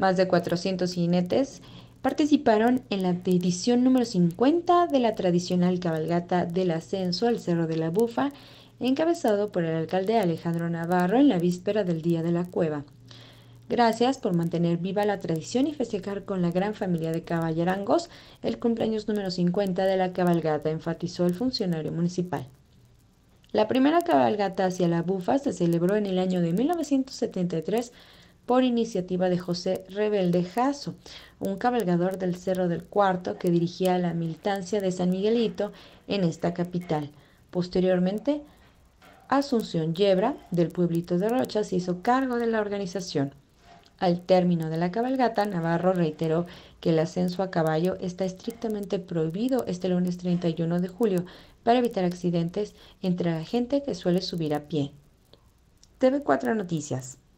Más de 400 jinetes participaron en la edición número 50 de la tradicional cabalgata del ascenso al Cerro de la Bufa, encabezado por el alcalde Alejandro Navarro en la víspera del Día de la Cueva. Gracias por mantener viva la tradición y festejar con la gran familia de caballerangos el cumpleaños número 50 de la cabalgata, enfatizó el funcionario municipal. La primera cabalgata hacia la bufa se celebró en el año de 1973 por iniciativa de José Rebelde Jasso, un cabalgador del Cerro del Cuarto que dirigía la militancia de San Miguelito en esta capital. Posteriormente, Asunción Yebra, del pueblito de Rocha, se hizo cargo de la organización. Al término de la cabalgata, Navarro reiteró que el ascenso a caballo está estrictamente prohibido este lunes 31 de julio para evitar accidentes entre la gente que suele subir a pie. TV4 Noticias.